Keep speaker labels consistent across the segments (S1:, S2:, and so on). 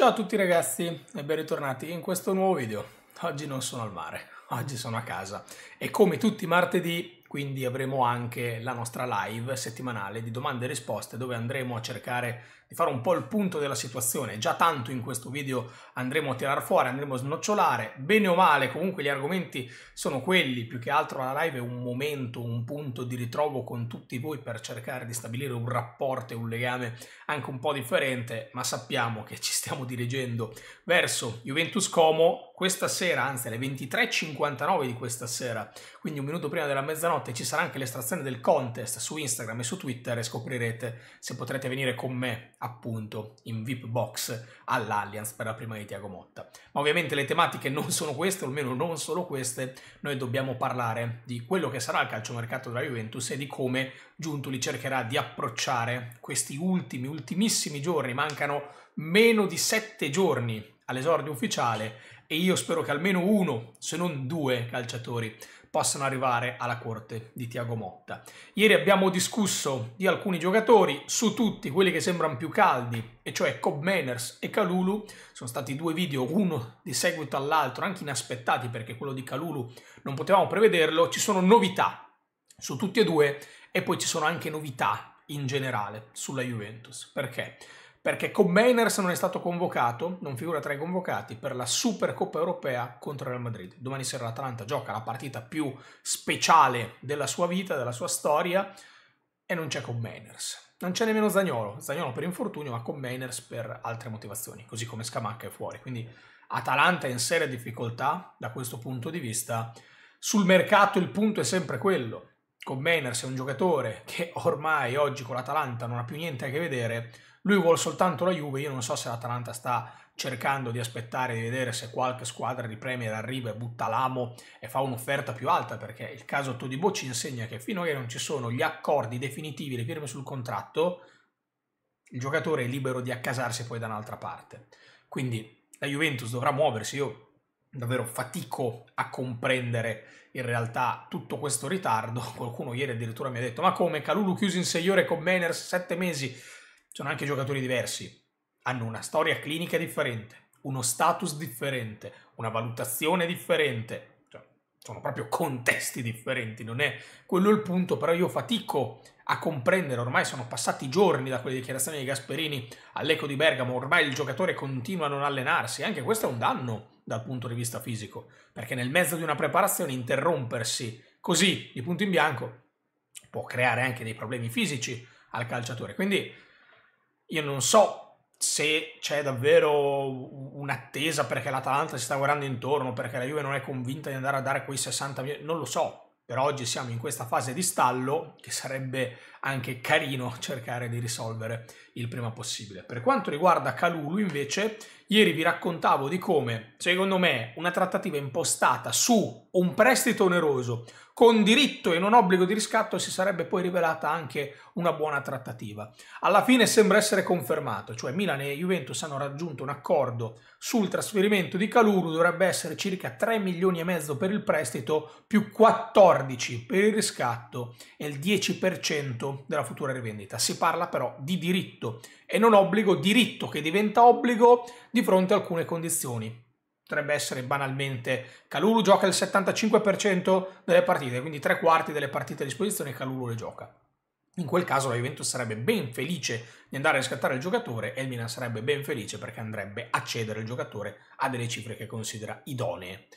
S1: Ciao a tutti ragazzi e ben ritornati in questo nuovo video. Oggi non sono al mare, oggi sono a casa e come tutti i martedì quindi avremo anche la nostra live settimanale di domande e risposte dove andremo a cercare di fare un po' il punto della situazione. Già tanto in questo video andremo a tirar fuori, andremo a snocciolare, bene o male, comunque gli argomenti sono quelli, più che altro la live è un momento, un punto di ritrovo con tutti voi per cercare di stabilire un rapporto e un legame anche un po' differente, ma sappiamo che ci stiamo dirigendo verso Juventus Como questa sera, anzi alle 23.59 di questa sera, quindi un minuto prima della mezzanotte notte ci sarà anche l'estrazione del contest su Instagram e su Twitter e scoprirete se potrete venire con me appunto in VIP box all'Alliance per la prima di Tiago Motta. Ma ovviamente le tematiche non sono queste, o almeno non solo queste, noi dobbiamo parlare di quello che sarà il calciomercato della Juventus e di come Giuntoli cercherà di approcciare questi ultimi, ultimissimi giorni, mancano meno di sette giorni all'esordio ufficiale e io spero che almeno uno, se non due calciatori possano arrivare alla corte di Tiago Motta. Ieri abbiamo discusso di alcuni giocatori, su tutti quelli che sembrano più caldi, e cioè Cobb Manners e Calulu, sono stati due video, uno di seguito all'altro, anche inaspettati perché quello di Calulu non potevamo prevederlo, ci sono novità su tutti e due e poi ci sono anche novità in generale sulla Juventus. Perché? perché Mainers non è stato convocato, non figura tra i convocati per la Supercoppa europea contro il Real Madrid. Domani sera l'Atalanta gioca la partita più speciale della sua vita, della sua storia e non c'è Mainers. Non c'è nemmeno Zagnolo, Zagnolo per infortunio, ma Mainers per altre motivazioni, così come Scamacca è fuori. Quindi Atalanta è in seria difficoltà da questo punto di vista. Sul mercato il punto è sempre quello. Mainers è un giocatore che ormai oggi con l'Atalanta non ha più niente a che vedere lui vuole soltanto la Juve, io non so se l'Atalanta sta cercando di aspettare di vedere se qualche squadra di Premier arriva e butta l'amo e fa un'offerta più alta, perché il caso Todibo ci insegna che fino a che non ci sono gli accordi definitivi, le firme sul contratto, il giocatore è libero di accasarsi poi da un'altra parte. Quindi la Juventus dovrà muoversi, io davvero fatico a comprendere in realtà tutto questo ritardo. Qualcuno ieri addirittura mi ha detto: Ma come Calulu chiuso in 6 ore con Meners 7 mesi? sono anche giocatori diversi, hanno una storia clinica differente, uno status differente, una valutazione differente, cioè, sono proprio contesti differenti, non è quello il punto, però io fatico a comprendere, ormai sono passati giorni da quelle dichiarazioni di Gasperini all'Eco di Bergamo, ormai il giocatore continua a non allenarsi, anche questo è un danno dal punto di vista fisico, perché nel mezzo di una preparazione interrompersi così di punto in bianco può creare anche dei problemi fisici al calciatore, quindi io non so se c'è davvero un'attesa perché l'Atalanta si sta guardando intorno, perché la Juve non è convinta di andare a dare quei 60 milioni, non lo so. Per oggi siamo in questa fase di stallo che sarebbe anche carino cercare di risolvere il prima possibile. Per quanto riguarda Calulu invece Ieri vi raccontavo di come, secondo me, una trattativa impostata su un prestito oneroso con diritto e non obbligo di riscatto si sarebbe poi rivelata anche una buona trattativa. Alla fine sembra essere confermato, cioè Milan e Juventus hanno raggiunto un accordo sul trasferimento di Caluru, dovrebbe essere circa 3 milioni e mezzo per il prestito più 14 per il riscatto e il 10% della futura rivendita. Si parla però di diritto e non obbligo diritto che diventa obbligo di fronte a alcune condizioni. Potrebbe essere banalmente Calulu gioca il 75% delle partite, quindi tre quarti delle partite a disposizione Calulu le gioca. In quel caso la Juventus sarebbe ben felice di andare a riscattare il giocatore e il Milan sarebbe ben felice perché andrebbe a cedere il giocatore a delle cifre che considera idonee.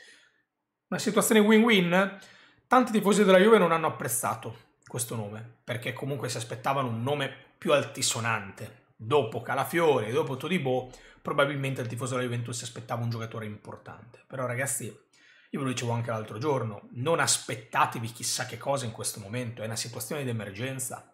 S1: Una situazione win-win? Tanti tifosi della Juve non hanno apprezzato questo nome perché comunque si aspettavano un nome più altisonante, dopo Calafiore, dopo Todibò, probabilmente il tifoso della Juventus si aspettava un giocatore importante. Però ragazzi, io ve lo dicevo anche l'altro giorno, non aspettatevi chissà che cosa in questo momento, è una situazione di emergenza.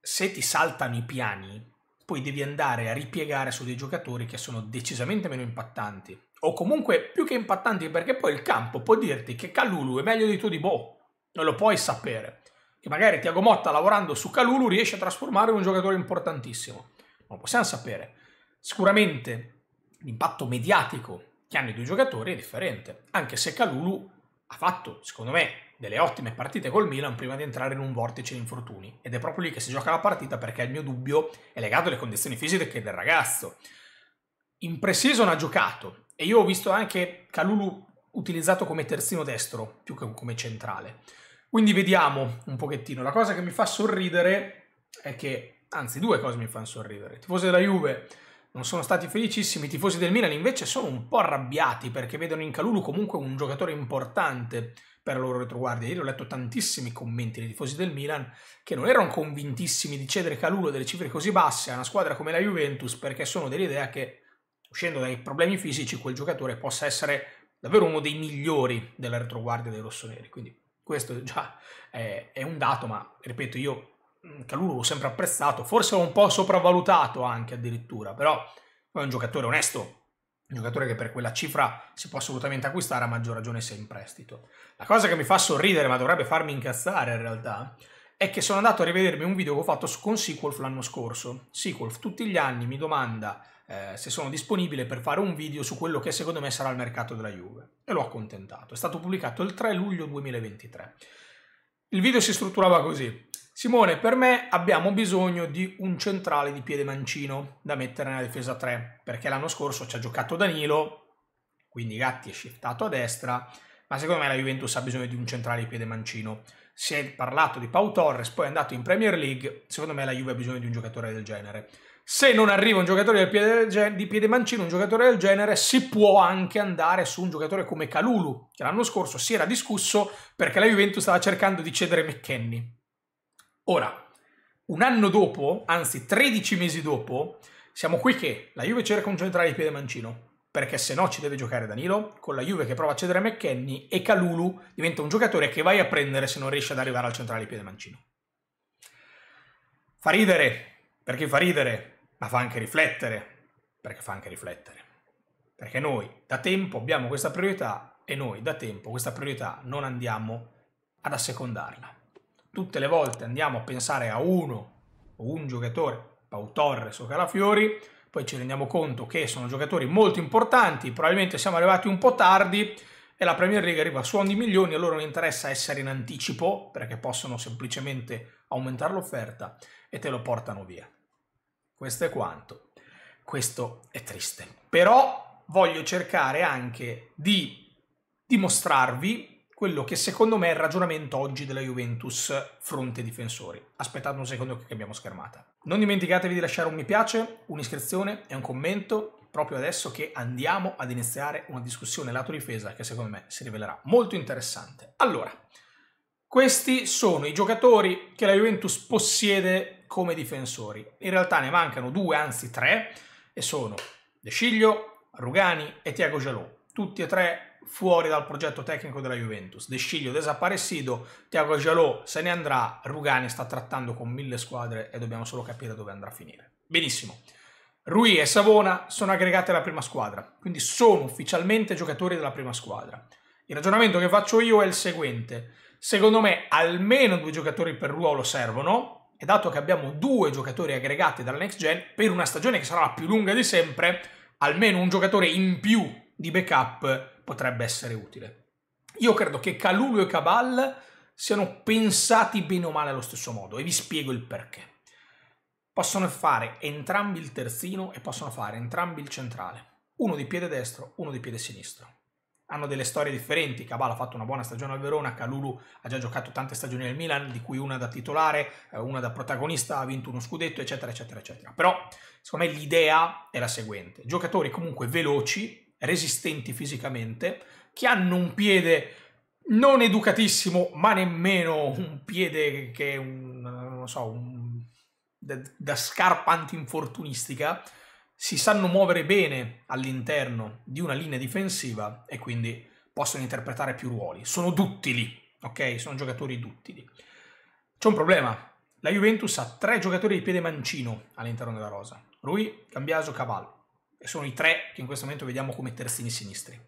S1: Se ti saltano i piani, poi devi andare a ripiegare su dei giocatori che sono decisamente meno impattanti, o comunque più che impattanti perché poi il campo può dirti che Calulu è meglio di Todibò, non lo puoi sapere che magari Tiago Motta lavorando su Calulu riesce a trasformare in un giocatore importantissimo. Non lo possiamo sapere. Sicuramente l'impatto mediatico che hanno i due giocatori è differente, anche se Calulu ha fatto, secondo me, delle ottime partite col Milan prima di entrare in un vortice di infortuni. Ed è proprio lì che si gioca la partita perché il mio dubbio è legato alle condizioni fisiche del ragazzo. In pre-season ha giocato e io ho visto anche Calulu utilizzato come terzino destro più che come centrale. Quindi vediamo un pochettino. La cosa che mi fa sorridere è che, anzi due cose mi fanno sorridere. I tifosi della Juve non sono stati felicissimi, i tifosi del Milan invece sono un po' arrabbiati perché vedono in Calulu comunque un giocatore importante per la loro retroguardia. Ieri ho letto tantissimi commenti dei tifosi del Milan che non erano convintissimi di cedere Calulu a delle cifre così basse a una squadra come la Juventus perché sono dell'idea che, uscendo dai problemi fisici, quel giocatore possa essere davvero uno dei migliori della retroguardia dei rossoneri. Quindi questo già è, è un dato, ma ripeto, io mm, Calulu l'ho sempre apprezzato, forse un po' sopravvalutato anche addirittura, però è un giocatore onesto, un giocatore che per quella cifra si può assolutamente acquistare, a maggior ragione se in prestito. La cosa che mi fa sorridere, ma dovrebbe farmi incazzare in realtà, è che sono andato a rivedermi un video che ho fatto con Sequolf l'anno scorso. Sequolf tutti gli anni mi domanda eh, se sono disponibile per fare un video su quello che secondo me sarà il mercato della Juve e l'ho accontentato. È stato pubblicato il 3 luglio 2023. Il video si strutturava così. Simone, per me abbiamo bisogno di un centrale di piede mancino da mettere nella difesa 3, perché l'anno scorso ci ha giocato Danilo, quindi Gatti è shiftato a destra ma secondo me la Juventus ha bisogno di un centrale di piede mancino. Si è parlato di Pau Torres, poi è andato in Premier League, secondo me la Juve ha bisogno di un giocatore del genere. Se non arriva un giocatore piede, di piede mancino, un giocatore del genere, si può anche andare su un giocatore come Calulu, che l'anno scorso si era discusso perché la Juventus stava cercando di cedere McKenny. Ora, un anno dopo, anzi 13 mesi dopo, siamo qui che la Juve cerca un centrale di piede mancino perché se no ci deve giocare Danilo, con la Juve che prova a cedere a McKenny e Calulu diventa un giocatore che vai a prendere se non riesci ad arrivare al centrale di piede mancino. Fa ridere, perché fa ridere, ma fa anche riflettere, perché fa anche riflettere. Perché noi da tempo abbiamo questa priorità e noi da tempo questa priorità non andiamo ad assecondarla. Tutte le volte andiamo a pensare a uno o un giocatore, Pau Torres o Calafiori, poi ci rendiamo conto che sono giocatori molto importanti, probabilmente siamo arrivati un po' tardi e la Premier League arriva a suon di milioni, a loro non interessa essere in anticipo perché possono semplicemente aumentare l'offerta e te lo portano via. Questo è quanto. Questo è triste. Però voglio cercare anche di dimostrarvi quello che secondo me è il ragionamento oggi della Juventus fronte difensori. Aspettate un secondo che abbiamo schermata. Non dimenticatevi di lasciare un mi piace, un'iscrizione e un commento proprio adesso che andiamo ad iniziare una discussione lato difesa che secondo me si rivelerà molto interessante. Allora, questi sono i giocatori che la Juventus possiede come difensori. In realtà ne mancano due, anzi tre, e sono De Sciglio, Rugani e Tiago Giallo. Tutti e tre fuori dal progetto tecnico della Juventus. De Sciglio desaparecido, Thiago Gialò se ne andrà, Rugani sta trattando con mille squadre e dobbiamo solo capire dove andrà a finire. Benissimo. Rui e Savona sono aggregati alla prima squadra, quindi sono ufficialmente giocatori della prima squadra. Il ragionamento che faccio io è il seguente. Secondo me almeno due giocatori per ruolo servono e dato che abbiamo due giocatori aggregati dalla next gen, per una stagione che sarà la più lunga di sempre, almeno un giocatore in più di backup potrebbe essere utile. Io credo che Calulu e Cabal siano pensati bene o male allo stesso modo e vi spiego il perché. Possono fare entrambi il terzino e possono fare entrambi il centrale, uno di piede destro, uno di piede sinistro. Hanno delle storie differenti, Cabal ha fatto una buona stagione al Verona, Calulu ha già giocato tante stagioni al Milan, di cui una da titolare, eh, una da protagonista, ha vinto uno scudetto, eccetera, eccetera, eccetera. Però, secondo me l'idea è la seguente, giocatori comunque veloci, resistenti fisicamente, che hanno un piede non educatissimo, ma nemmeno un piede che è un, non so, un, da, da scarpa antinfortunistica, si sanno muovere bene all'interno di una linea difensiva e quindi possono interpretare più ruoli. Sono duttili, ok? Sono giocatori duttili. C'è un problema. La Juventus ha tre giocatori di piede mancino all'interno della rosa. Rui, Cambiaso, Cavallo e sono i tre che in questo momento vediamo come terzini sinistri.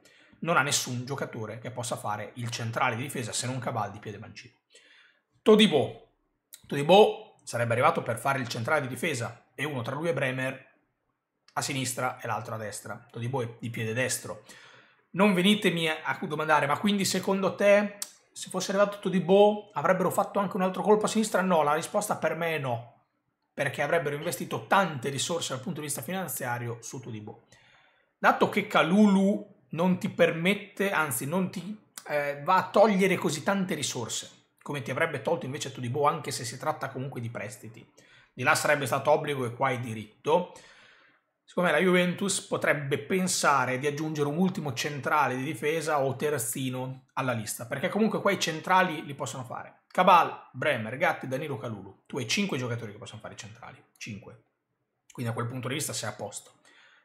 S1: Non ha nessun giocatore che possa fare il centrale di difesa se non Cavalli di piede mancino. Todibo. Todibo sarebbe arrivato per fare il centrale di difesa e uno tra lui e Bremer a sinistra e l'altro a destra. Todibo è di piede destro. Non venitemi a domandare, ma quindi secondo te se fosse arrivato Todibo avrebbero fatto anche un altro colpo a sinistra? No, la risposta per me è no perché avrebbero investito tante risorse dal punto di vista finanziario su Tudibo. Dato che Calulu non ti permette, anzi non ti eh, va a togliere così tante risorse, come ti avrebbe tolto invece Tudibo, anche se si tratta comunque di prestiti. Di là sarebbe stato obbligo e qua è diritto. Secondo me la Juventus potrebbe pensare di aggiungere un ultimo centrale di difesa o terzino alla lista, perché comunque qua i centrali li possono fare. Cabal, Bremer, Gatti, Danilo Calulu. Tu hai 5 giocatori che possono fare i centrali. 5. Quindi da quel punto di vista sei a posto.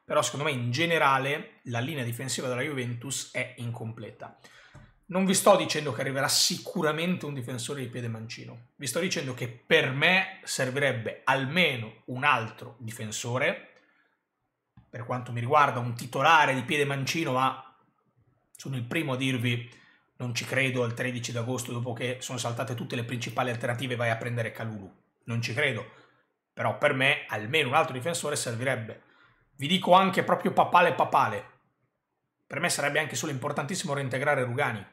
S1: Però secondo me in generale la linea difensiva della Juventus è incompleta. Non vi sto dicendo che arriverà sicuramente un difensore di piede mancino. Vi sto dicendo che per me servirebbe almeno un altro difensore. Per quanto mi riguarda, un titolare di piede mancino, ma sono il primo a dirvi non ci credo al 13 d'agosto dopo che sono saltate tutte le principali alternative vai a prendere Calulu, non ci credo, però per me almeno un altro difensore servirebbe. Vi dico anche proprio papale papale, per me sarebbe anche solo importantissimo reintegrare Rugani,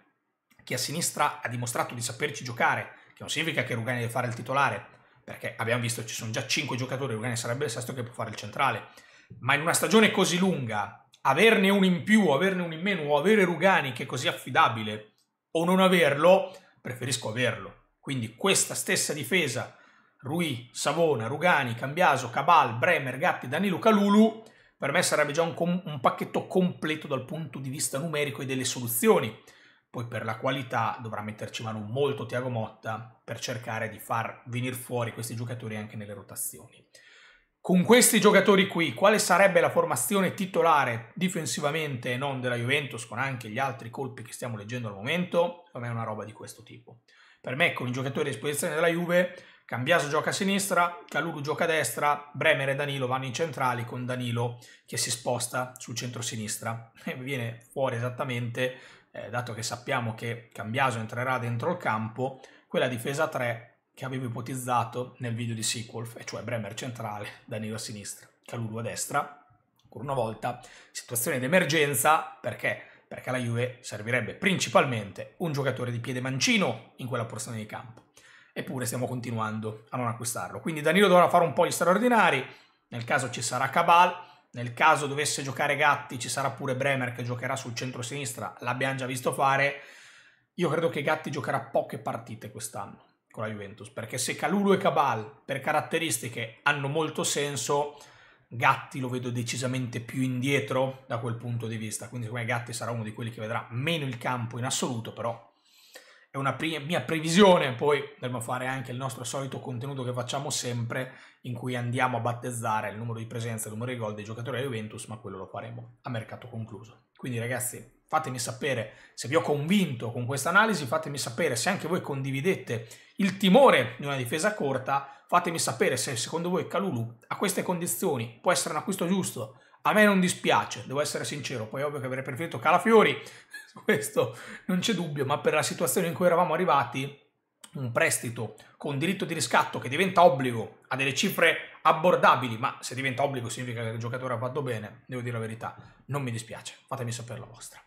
S1: che a sinistra ha dimostrato di saperci giocare, che non significa che Rugani deve fare il titolare, perché abbiamo visto ci sono già 5 giocatori, Rugani sarebbe il sesto che può fare il centrale, ma in una stagione così lunga averne uno in più, averne uno in meno, o avere Rugani che è così affidabile, o non averlo, preferisco averlo. Quindi questa stessa difesa, Rui, Savona, Rugani, Cambiaso, Cabal, Bremer, Gatti, Danilo, Calulu, per me sarebbe già un, com- un pacchetto completo dal punto di vista numerico e delle soluzioni. Poi per la qualità dovrà metterci mano molto Tiago Motta per cercare di far venire fuori questi giocatori anche nelle rotazioni. Con questi giocatori qui, quale sarebbe la formazione titolare difensivamente e non della Juventus, con anche gli altri colpi che stiamo leggendo al momento? Secondo me è una roba di questo tipo. Per me, con i giocatori a disposizione della Juve, Cambiaso gioca a sinistra, Calulu gioca a destra, Bremer e Danilo vanno in centrali con Danilo che si sposta sul centro-sinistra e viene fuori esattamente, eh, dato che sappiamo che Cambiaso entrerà dentro il campo, quella difesa 3 che avevo ipotizzato nel video di Sequolf, e cioè Bremer centrale, Danilo a sinistra, Calulu a destra, ancora una volta situazione d'emergenza perché perché alla Juve servirebbe principalmente un giocatore di piede mancino in quella porzione di campo. Eppure stiamo continuando a non acquistarlo. Quindi Danilo dovrà fare un po' gli straordinari, nel caso ci sarà Cabal, nel caso dovesse giocare Gatti ci sarà pure Bremer che giocherà sul centro-sinistra, l'abbiamo già visto fare. Io credo che Gatti giocherà poche partite quest'anno con la Juventus, perché se Calulu e Cabal per caratteristiche hanno molto senso, Gatti lo vedo decisamente più indietro da quel punto di vista, quindi secondo me Gatti sarà uno di quelli che vedrà meno il campo in assoluto, però è una pre mia previsione, poi andremo a fare anche il nostro solito contenuto che facciamo sempre, in cui andiamo a battezzare il numero di presenze, il numero di gol dei giocatori della Juventus, ma quello lo faremo a mercato concluso. Quindi ragazzi, Fatemi sapere se vi ho convinto con questa analisi, fatemi sapere se anche voi condividete il timore di una difesa corta, fatemi sapere se secondo voi Calulu a queste condizioni può essere un acquisto giusto. A me non dispiace, devo essere sincero, poi ovvio che avrei preferito Calafiori, questo non c'è dubbio, ma per la situazione in cui eravamo arrivati, un prestito con diritto di riscatto che diventa obbligo a delle cifre abbordabili, ma se diventa obbligo significa che il giocatore ha fatto bene, devo dire la verità, non mi dispiace, fatemi sapere la vostra.